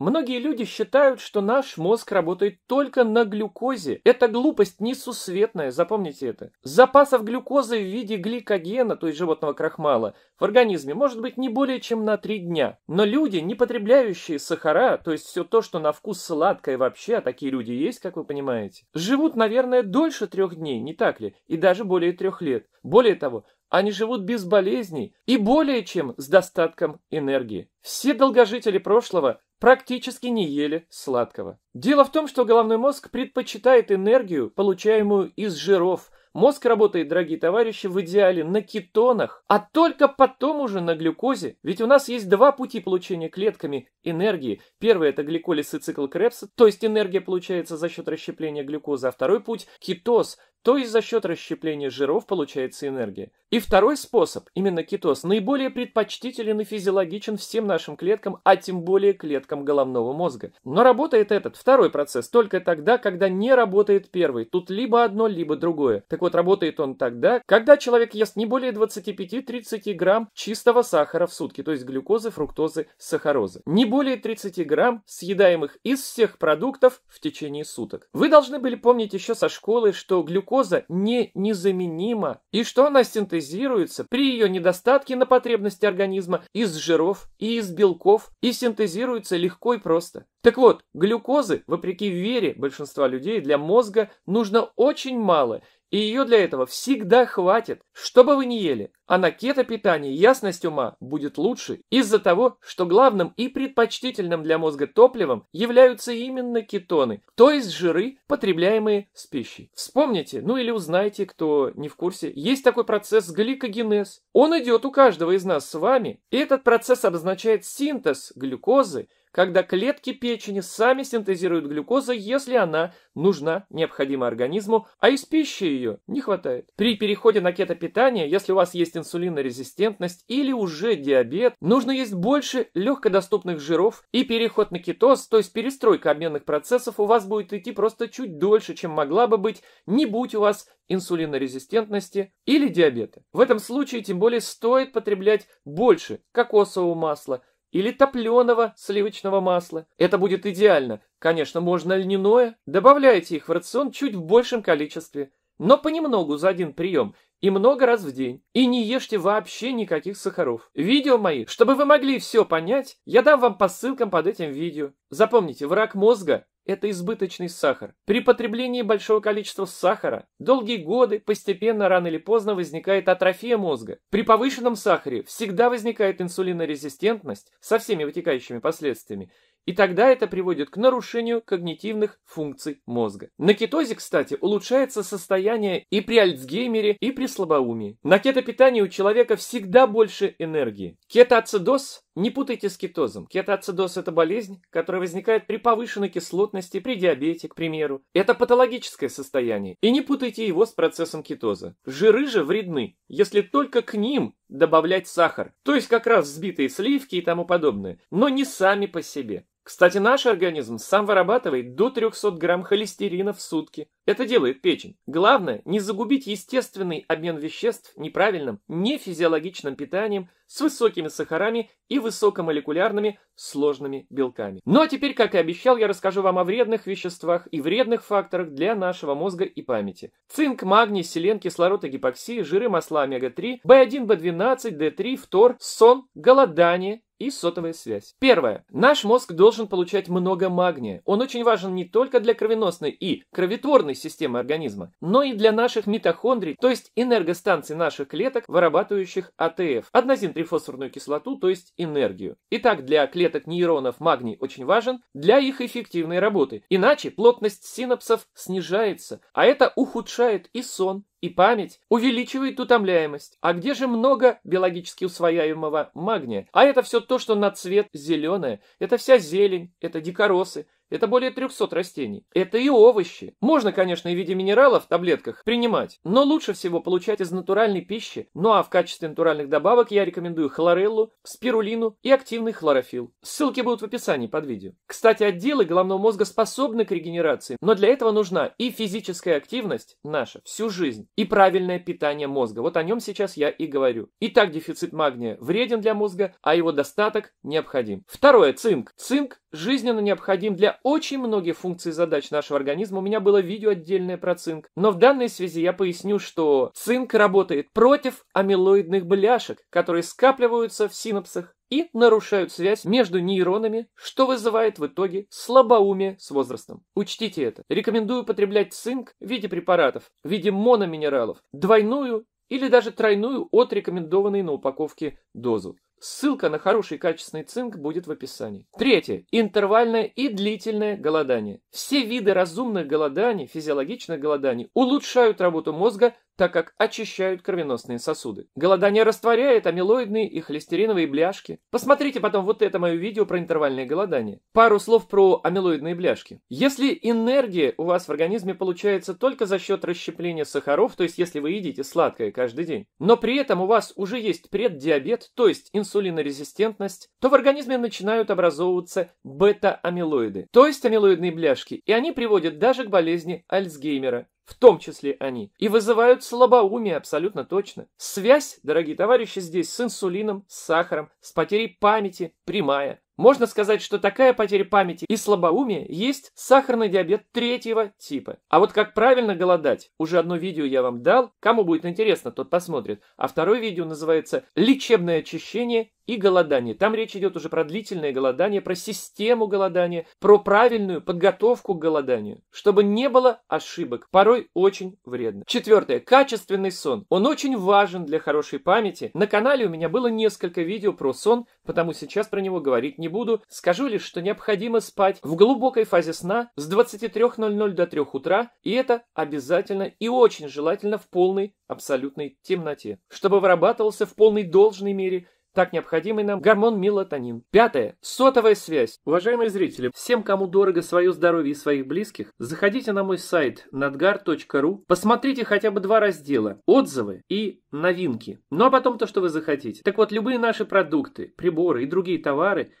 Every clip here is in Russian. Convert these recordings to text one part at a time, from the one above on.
Многие люди считают, что наш мозг работает только на глюкозе. Это глупость несусветная, запомните это. Запасов глюкозы в виде гликогена, то есть животного крахмала, в организме может быть не более чем на 3 дня. Но люди, не потребляющие сахара, то есть все то, что на вкус сладкое вообще, а такие люди есть, как вы понимаете, живут, наверное, дольше трех дней, не так ли? И даже более трех лет. Более того, они живут без болезней и более чем с достатком энергии. Все долгожители прошлого практически не ели сладкого. Дело в том, что головной мозг предпочитает энергию, получаемую из жиров. Мозг работает, дорогие товарищи, в идеале на кетонах, а только потом уже на глюкозе. Ведь у нас есть два пути получения клетками энергии. Первый – это гликолиз и цикл Крепса, то есть энергия получается за счет расщепления глюкозы, а второй путь – кетоз, то есть за счет расщепления жиров получается энергия. И второй способ, именно кетоз, наиболее предпочтителен и физиологичен всем нашим клеткам, а тем более клеткам головного мозга. Но работает этот, второй процесс, только тогда, когда не работает первый. Тут либо одно, либо другое. Так вот, работает он тогда, когда человек ест не более 25-30 грамм чистого сахара в сутки, то есть глюкозы, фруктозы, сахарозы. Не более 30 грамм съедаемых из всех продуктов в течение суток. Вы должны были помнить еще со школы, что глюкоза глюкоза не незаменима и что она синтезируется при ее недостатке на потребности организма из жиров и из белков и синтезируется легко и просто. Так вот, глюкозы, вопреки вере большинства людей, для мозга нужно очень мало, и ее для этого всегда хватит, что бы вы ни ели. А на кето-питании ясность ума будет лучше из-за того, что главным и предпочтительным для мозга топливом являются именно кетоны, то есть жиры, потребляемые с пищей. Вспомните, ну или узнайте, кто не в курсе, есть такой процесс гликогенез. Он идет у каждого из нас с вами, и этот процесс обозначает синтез глюкозы, когда клетки печени сами синтезируют глюкозу, если она нужна, необходима организму, а из пищи ее не хватает. При переходе на кетопитание, если у вас есть инсулинорезистентность или уже диабет, нужно есть больше легкодоступных жиров, и переход на кетоз, то есть перестройка обменных процессов, у вас будет идти просто чуть дольше, чем могла бы быть, не будь у вас инсулинорезистентности или диабета. В этом случае тем более стоит потреблять больше кокосового масла – или топленого сливочного масла. Это будет идеально. Конечно, можно льняное. Добавляйте их в рацион чуть в большем количестве, но понемногу за один прием и много раз в день. И не ешьте вообще никаких сахаров. Видео мои, чтобы вы могли все понять, я дам вам по ссылкам под этим видео. Запомните, враг мозга это избыточный сахар. При потреблении большого количества сахара долгие годы постепенно рано или поздно возникает атрофия мозга. При повышенном сахаре всегда возникает инсулинорезистентность со всеми вытекающими последствиями и тогда это приводит к нарушению когнитивных функций мозга. На кетозе, кстати, улучшается состояние и при Альцгеймере, и при слабоумии. На кетопитании у человека всегда больше энергии. Кетоацидоз не путайте с кетозом. Кетоацидоз – это болезнь, которая возникает при повышенной кислотности, при диабете, к примеру. Это патологическое состояние. И не путайте его с процессом кетоза. Жиры же вредны, если только к ним добавлять сахар. То есть как раз взбитые сливки и тому подобное. Но не сами по себе. Кстати, наш организм сам вырабатывает до 300 грамм холестерина в сутки. Это делает печень. Главное, не загубить естественный обмен веществ неправильным, нефизиологичным питанием с высокими сахарами и высокомолекулярными сложными белками. Ну а теперь, как и обещал, я расскажу вам о вредных веществах и вредных факторах для нашего мозга и памяти. Цинк, магний, селен, кислород и гипоксия, жиры, масла омега-3, B1, B12, д 3 фтор, сон, голодание, и сотовая связь. Первое. Наш мозг должен получать много магния. Он очень важен не только для кровеносной и кровотворной системы организма, но и для наших митохондрий, то есть энергостанций наших клеток, вырабатывающих АТФ, аднозин кислоту, то есть энергию. Итак, для клеток нейронов магний очень важен для их эффективной работы. Иначе плотность синапсов снижается, а это ухудшает и сон, и память увеличивает утомляемость. А где же много биологически усвояемого магния? А это все то, что на цвет зеленое. Это вся зелень, это дикоросы, это более 300 растений. Это и овощи. Можно, конечно, и в виде минералов в таблетках принимать, но лучше всего получать из натуральной пищи. Ну а в качестве натуральных добавок я рекомендую хлореллу, спирулину и активный хлорофилл. Ссылки будут в описании под видео. Кстати, отделы головного мозга способны к регенерации, но для этого нужна и физическая активность наша всю жизнь, и правильное питание мозга. Вот о нем сейчас я и говорю. Итак, дефицит магния вреден для мозга, а его достаток необходим. Второе, цинк. Цинк жизненно необходим для очень многие функции и задач нашего организма у меня было видео отдельное про цинк. Но в данной связи я поясню, что цинк работает против амилоидных бляшек, которые скапливаются в синапсах и нарушают связь между нейронами, что вызывает в итоге слабоумие с возрастом. Учтите это. Рекомендую потреблять цинк в виде препаратов, в виде мономинералов, двойную или даже тройную от рекомендованной на упаковке дозу. Ссылка на хороший качественный цинк будет в описании. Третье. Интервальное и длительное голодание. Все виды разумных голоданий, физиологичных голоданий улучшают работу мозга, так как очищают кровеносные сосуды. Голодание растворяет амилоидные и холестериновые бляшки. Посмотрите потом вот это мое видео про интервальное голодание. Пару слов про амилоидные бляшки. Если энергия у вас в организме получается только за счет расщепления сахаров, то есть если вы едите сладкое каждый день, но при этом у вас уже есть преддиабет, то есть инсулинорезистентность, то в организме начинают образовываться бета-амилоиды, то есть амилоидные бляшки, и они приводят даже к болезни Альцгеймера в том числе они, и вызывают слабоумие абсолютно точно. Связь, дорогие товарищи, здесь с инсулином, с сахаром, с потерей памяти прямая. Можно сказать, что такая потеря памяти и слабоумие есть сахарный диабет третьего типа. А вот как правильно голодать? Уже одно видео я вам дал, кому будет интересно, тот посмотрит. А второе видео называется «Лечебное очищение и голодание. Там речь идет уже про длительное голодание, про систему голодания, про правильную подготовку к голоданию, чтобы не было ошибок, порой очень вредно. Четвертое. Качественный сон. Он очень важен для хорошей памяти. На канале у меня было несколько видео про сон, потому сейчас про него говорить не буду. Скажу лишь, что необходимо спать в глубокой фазе сна с 23.00 до 3 утра, и это обязательно и очень желательно в полной абсолютной темноте, чтобы вырабатывался в полной должной мере так необходимый нам гормон мелатонин. Пятое. Сотовая связь. Уважаемые зрители, всем, кому дорого свое здоровье и своих близких, заходите на мой сайт nadgar.ru, посмотрите хотя бы два раздела – отзывы и новинки. Ну а потом то, что вы захотите. Так вот, любые наши продукты, приборы и другие товары –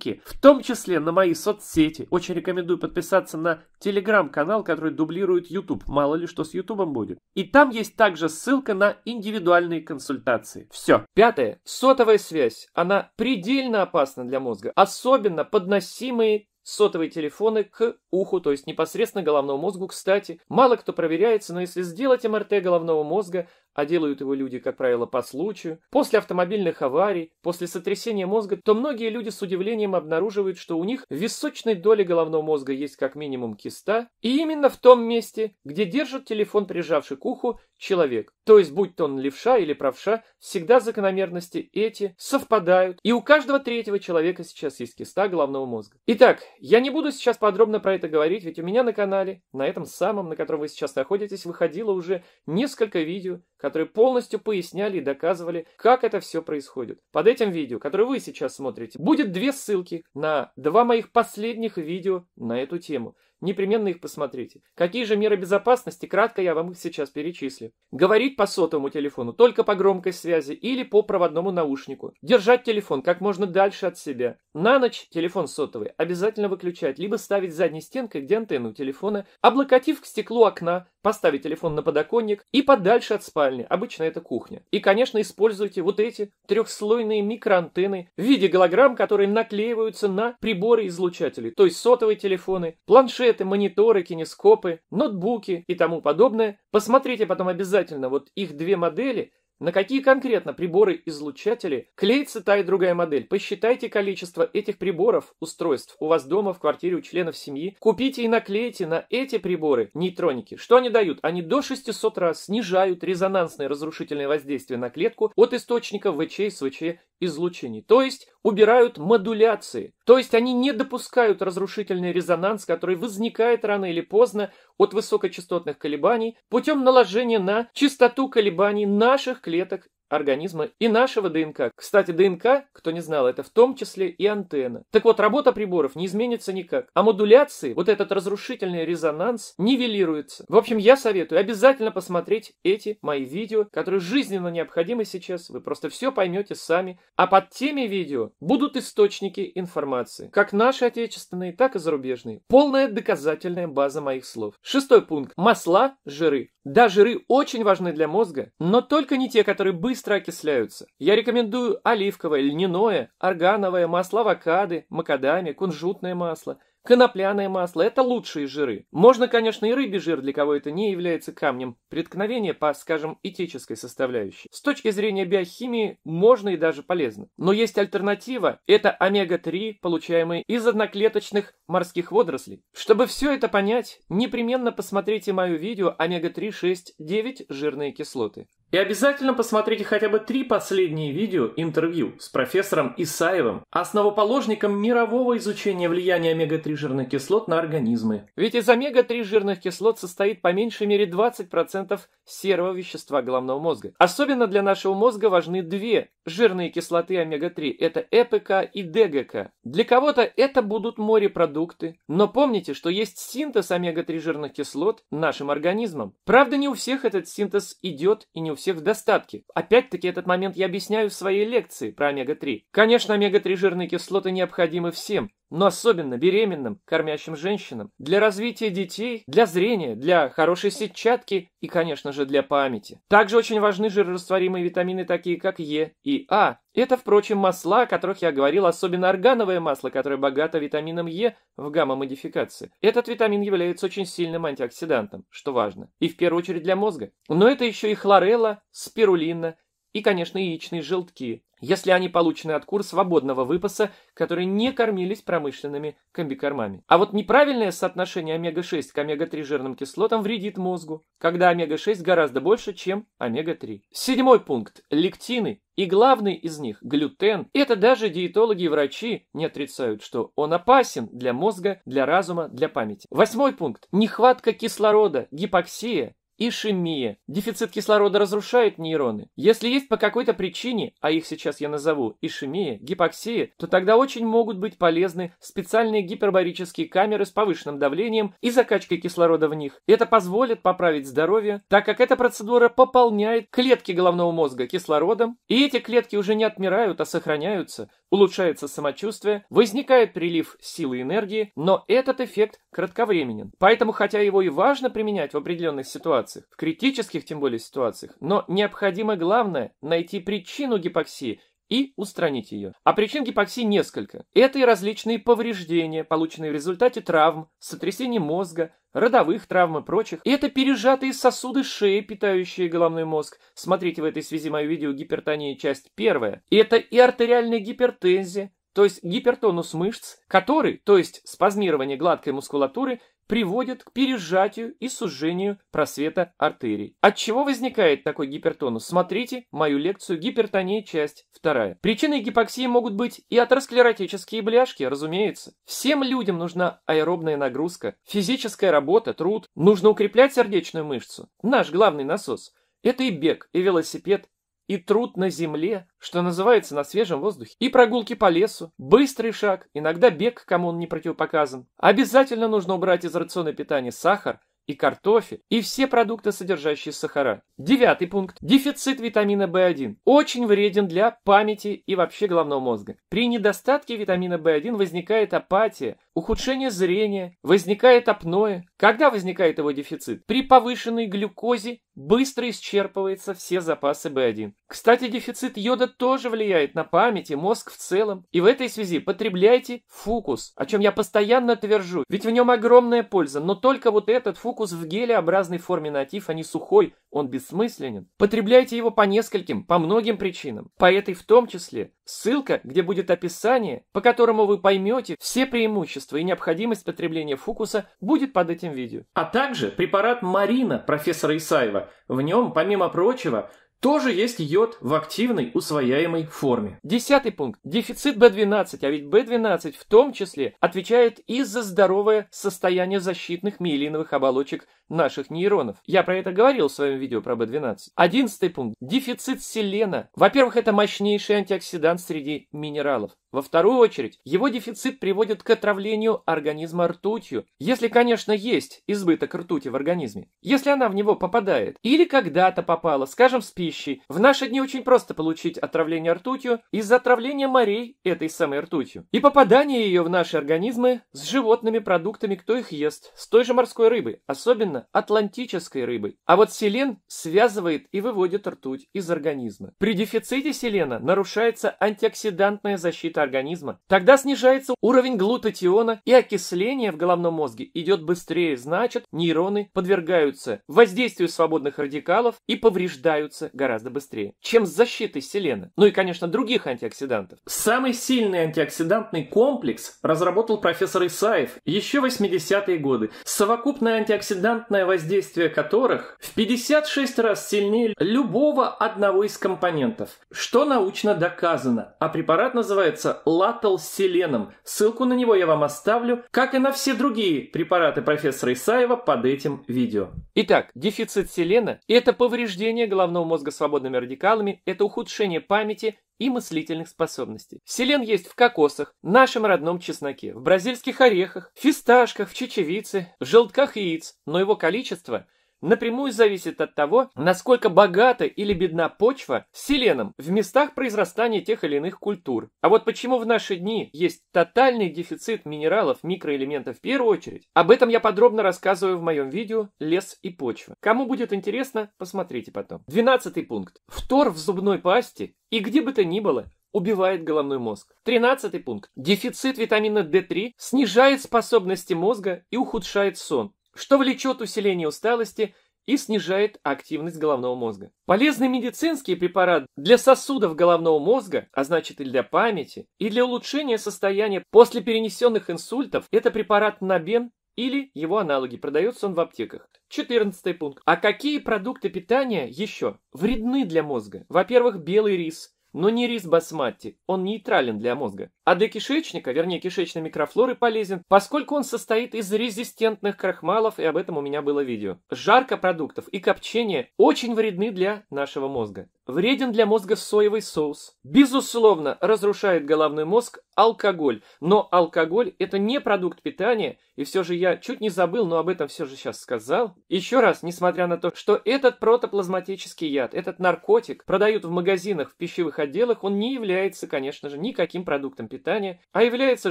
ссылки, в том числе на мои соцсети. Очень рекомендую подписаться на телеграм-канал, который дублирует YouTube. Мало ли что с YouTube будет. И там есть также ссылка на индивидуальные консультации. Все. Пятое. Сотовая связь. Она предельно опасна для мозга. Особенно подносимые сотовые телефоны к уху, то есть непосредственно головному мозгу, кстати. Мало кто проверяется, но если сделать МРТ головного мозга, а делают его люди, как правило, по случаю, после автомобильных аварий, после сотрясения мозга, то многие люди с удивлением обнаруживают, что у них в височной доле головного мозга есть как минимум киста, и именно в том месте, где держит телефон, прижавший к уху, человек. То есть, будь то он левша или правша, всегда закономерности эти совпадают, и у каждого третьего человека сейчас есть киста головного мозга. Итак, я не буду сейчас подробно про это говорить, ведь у меня на канале, на этом самом, на котором вы сейчас находитесь, выходило уже несколько видео, которые полностью поясняли и доказывали, как это все происходит. Под этим видео, которое вы сейчас смотрите, будет две ссылки на два моих последних видео на эту тему. Непременно их посмотрите. Какие же меры безопасности, кратко я вам их сейчас перечислю. Говорить по сотовому телефону, только по громкой связи или по проводному наушнику. Держать телефон как можно дальше от себя. На ночь телефон сотовый обязательно выключать, либо ставить задней стенкой, где антенна у телефона, облокотив к стеклу окна, поставить телефон на подоконник и подальше от спальни, обычно это кухня. И, конечно, используйте вот эти трехслойные микроантенны в виде голограмм, которые наклеиваются на приборы излучателей, то есть сотовые телефоны, планшеты, планшеты, мониторы, кинескопы, ноутбуки и тому подобное. Посмотрите потом обязательно вот их две модели, на какие конкретно приборы-излучатели клеится та и другая модель. Посчитайте количество этих приборов, устройств у вас дома, в квартире, у членов семьи. Купите и наклейте на эти приборы нейтроники. Что они дают? Они до 600 раз снижают резонансное разрушительное воздействие на клетку от источника ВЧ, СВЧ излучений, то есть убирают модуляции, то есть они не допускают разрушительный резонанс, который возникает рано или поздно от высокочастотных колебаний путем наложения на частоту колебаний наших клеток организма и нашего ДНК. Кстати, ДНК, кто не знал, это в том числе и антенна. Так вот, работа приборов не изменится никак, а модуляции, вот этот разрушительный резонанс, нивелируется. В общем, я советую обязательно посмотреть эти мои видео, которые жизненно необходимы сейчас, вы просто все поймете сами. А под теми видео будут источники информации, как наши отечественные, так и зарубежные. Полная доказательная база моих слов. Шестой пункт. Масла, жиры. Да, жиры очень важны для мозга, но только не те, которые быстро быстро окисляются. Я рекомендую оливковое, льняное, органовое масло авокады, макадами, кунжутное масло – Конопляное масло – это лучшие жиры. Можно, конечно, и рыбий жир, для кого это не является камнем преткновения по, скажем, этической составляющей. С точки зрения биохимии можно и даже полезно. Но есть альтернатива – это омега-3, получаемые из одноклеточных морских водорослей. Чтобы все это понять, непременно посмотрите мое видео «Омега-3, 6, 9 жирные кислоты». И обязательно посмотрите хотя бы три последние видео интервью с профессором Исаевым, основоположником мирового изучения влияния омега-3 жирных кислот на организмы. Ведь из омега-3 жирных кислот состоит по меньшей мере 20% серого вещества головного мозга. Особенно для нашего мозга важны две жирные кислоты омега-3 – это ЭПК и ДГК. Для кого-то это будут морепродукты. Но помните, что есть синтез омега-3 жирных кислот нашим организмом. Правда, не у всех этот синтез идет и не у всех в достатке. Опять-таки, этот момент я объясняю в своей лекции про омега-3. Конечно, омега-3 жирные кислоты необходимы всем, но особенно беременным, кормящим женщинам, для развития детей, для зрения, для хорошей сетчатки и, конечно же, для памяти. Также очень важны жирорастворимые витамины, такие как Е и А. Это, впрочем, масла, о которых я говорил, особенно органовое масло, которое богато витамином Е в гамма-модификации. Этот витамин является очень сильным антиоксидантом, что важно, и в первую очередь для мозга. Но это еще и хлорелла, спирулина, и, конечно, яичные желтки, если они получены от кур свободного выпаса, которые не кормились промышленными комбикормами. А вот неправильное соотношение омега-6 к омега-3 жирным кислотам вредит мозгу, когда омега-6 гораздо больше, чем омега-3. Седьмой пункт – лектины. И главный из них – глютен. Это даже диетологи и врачи не отрицают, что он опасен для мозга, для разума, для памяти. Восьмой пункт – нехватка кислорода, гипоксия. Ишемия. Дефицит кислорода разрушает нейроны. Если есть по какой-то причине, а их сейчас я назову, ишемия, гипоксия, то тогда очень могут быть полезны специальные гипербарические камеры с повышенным давлением и закачкой кислорода в них. Это позволит поправить здоровье, так как эта процедура пополняет клетки головного мозга кислородом, и эти клетки уже не отмирают, а сохраняются, улучшается самочувствие, возникает прилив силы и энергии, но этот эффект кратковременен. Поэтому, хотя его и важно применять в определенных ситуациях, в критических тем более ситуациях, но необходимо главное найти причину гипоксии и устранить ее. А причин гипоксии несколько. Это и различные повреждения, полученные в результате травм, сотрясений мозга, родовых травм и прочих. Это пережатые сосуды шеи, питающие головной мозг. Смотрите в этой связи мое видео «Гипертония. Часть первая». Это и артериальная гипертензия, то есть гипертонус мышц, который, то есть спазмирование гладкой мускулатуры, приводят к пережатию и сужению просвета артерий. От чего возникает такой гипертонус? Смотрите мою лекцию «Гипертония. Часть 2». Причиной гипоксии могут быть и атеросклеротические бляшки, разумеется. Всем людям нужна аэробная нагрузка, физическая работа, труд. Нужно укреплять сердечную мышцу. Наш главный насос – это и бег, и велосипед, и труд на земле, что называется, на свежем воздухе, и прогулки по лесу, быстрый шаг, иногда бег, кому он не противопоказан. Обязательно нужно убрать из рациона питания сахар, и картофель, и все продукты, содержащие сахара. Девятый пункт. Дефицит витамина В1 очень вреден для памяти и вообще головного мозга. При недостатке витамина В1 возникает апатия, ухудшение зрения, возникает апноэ. Когда возникает его дефицит? При повышенной глюкозе быстро исчерпываются все запасы B1. Кстати, дефицит йода тоже влияет на память и мозг в целом. И в этой связи потребляйте фукус, о чем я постоянно твержу, ведь в нем огромная польза, но только вот этот фукус в гелеобразной форме натив, а не сухой, он бессмысленен. Потребляйте его по нескольким, по многим причинам. По этой в том числе. Ссылка, где будет описание, по которому вы поймете все преимущества и необходимость потребления фукуса, будет под этим видео. А также препарат Марина профессора Исаева. В нем, помимо прочего, тоже есть йод в активной усвояемой форме. Десятый пункт. Дефицит B12, а ведь B12 в том числе отвечает и за здоровое состояние защитных миелиновых оболочек наших нейронов. Я про это говорил в своем видео про B12. Одиннадцатый пункт. Дефицит селена. Во-первых, это мощнейший антиоксидант среди минералов. Во вторую очередь, его дефицит приводит к отравлению организма ртутью, если, конечно, есть избыток ртути в организме. Если она в него попадает или когда-то попала, скажем, с пищей, пищей. В наши дни очень просто получить отравление ртутью из-за отравления морей этой самой ртутью. И попадание ее в наши организмы с животными продуктами, кто их ест, с той же морской рыбы, особенно атлантической рыбы. А вот селен связывает и выводит ртуть из организма. При дефиците селена нарушается антиоксидантная защита организма. Тогда снижается уровень глутатиона и окисление в головном мозге идет быстрее, значит нейроны подвергаются воздействию свободных радикалов и повреждаются гораздо быстрее, чем с защитой селена. Ну и, конечно, других антиоксидантов. Самый сильный антиоксидантный комплекс разработал профессор Исаев еще 80-е годы, совокупное антиоксидантное воздействие которых в 56 раз сильнее любого одного из компонентов, что научно доказано. А препарат называется латал Ссылку на него я вам оставлю, как и на все другие препараты профессора Исаева под этим видео. Итак, дефицит селена – это повреждение головного мозга свободными радикалами – это ухудшение памяти и мыслительных способностей. Селен есть в кокосах, нашем родном чесноке, в бразильских орехах, фисташках, в чечевице, в желтках яиц, но его количество – напрямую зависит от того, насколько богата или бедна почва селеном в местах произрастания тех или иных культур. А вот почему в наши дни есть тотальный дефицит минералов, микроэлементов в первую очередь, об этом я подробно рассказываю в моем видео «Лес и почва». Кому будет интересно, посмотрите потом. Двенадцатый пункт. Втор в зубной пасте и где бы то ни было убивает головной мозг. Тринадцатый пункт. Дефицит витамина D3 снижает способности мозга и ухудшает сон что влечет усиление усталости и снижает активность головного мозга. Полезный медицинский препарат для сосудов головного мозга, а значит и для памяти, и для улучшения состояния после перенесенных инсультов, это препарат Набен или его аналоги, продается он в аптеках. 14 пункт. А какие продукты питания еще вредны для мозга? Во-первых, белый рис, но не рис басмати, он нейтрален для мозга. А для кишечника, вернее кишечной микрофлоры полезен, поскольку он состоит из резистентных крахмалов, и об этом у меня было видео. Жарка продуктов и копчение очень вредны для нашего мозга. Вреден для мозга соевый соус. Безусловно, разрушает головной мозг алкоголь. Но алкоголь это не продукт питания, и все же я чуть не забыл, но об этом все же сейчас сказал. Еще раз, несмотря на то, что этот протоплазматический яд, этот наркотик продают в магазинах, в пищевых отделах, он не является, конечно же, никаким продуктом питания питания, а является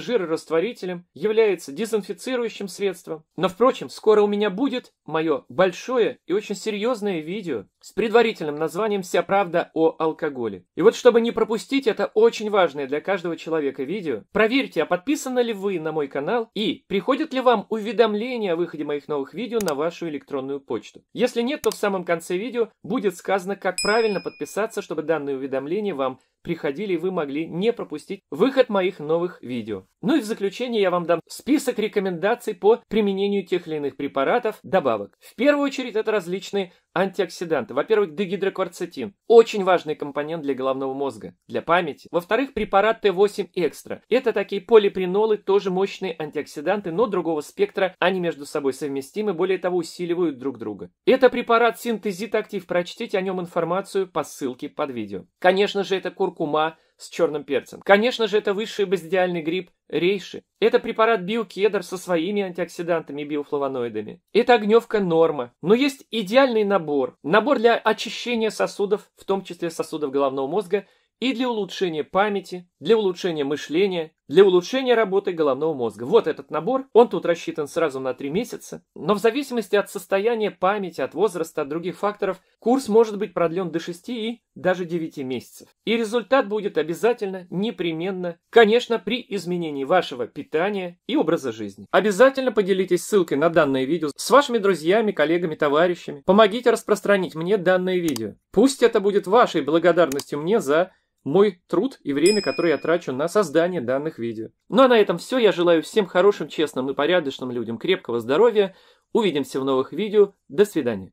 жирорастворителем, является дезинфицирующим средством. Но, впрочем, скоро у меня будет мое большое и очень серьезное видео с предварительным названием «Вся правда о алкоголе». И вот чтобы не пропустить это очень важное для каждого человека видео, проверьте, а подписаны ли вы на мой канал и приходят ли вам уведомления о выходе моих новых видео на вашу электронную почту. Если нет, то в самом конце видео будет сказано, как правильно подписаться, чтобы данные уведомления вам приходили и вы могли не пропустить выход моих новых видео. Ну и в заключение я вам дам список рекомендаций по применению тех или иных препаратов, добавок. В первую очередь это различные антиоксиданты варианты. Во-первых, дегидрокварцетин. Очень важный компонент для головного мозга, для памяти. Во-вторых, препарат Т8 Экстра. Это такие полипринолы, тоже мощные антиоксиданты, но другого спектра. Они между собой совместимы, более того, усиливают друг друга. Это препарат Синтезит Актив. Прочтите о нем информацию по ссылке под видео. Конечно же, это куркума, с черным перцем. Конечно же, это высший базидиальный гриб рейши. Это препарат биокедр со своими антиоксидантами и биофлавоноидами. Это огневка норма. Но есть идеальный набор. Набор для очищения сосудов, в том числе сосудов головного мозга, и для улучшения памяти, для улучшения мышления, для улучшения работы головного мозга. Вот этот набор, он тут рассчитан сразу на 3 месяца, но в зависимости от состояния памяти, от возраста, от других факторов, курс может быть продлен до 6 и даже 9 месяцев. И результат будет обязательно, непременно, конечно, при изменении вашего питания и образа жизни. Обязательно поделитесь ссылкой на данное видео с вашими друзьями, коллегами, товарищами. Помогите распространить мне данное видео. Пусть это будет вашей благодарностью мне за мой труд и время, которое я трачу на создание данных видео. Ну а на этом все. Я желаю всем хорошим, честным и порядочным людям крепкого здоровья. Увидимся в новых видео. До свидания.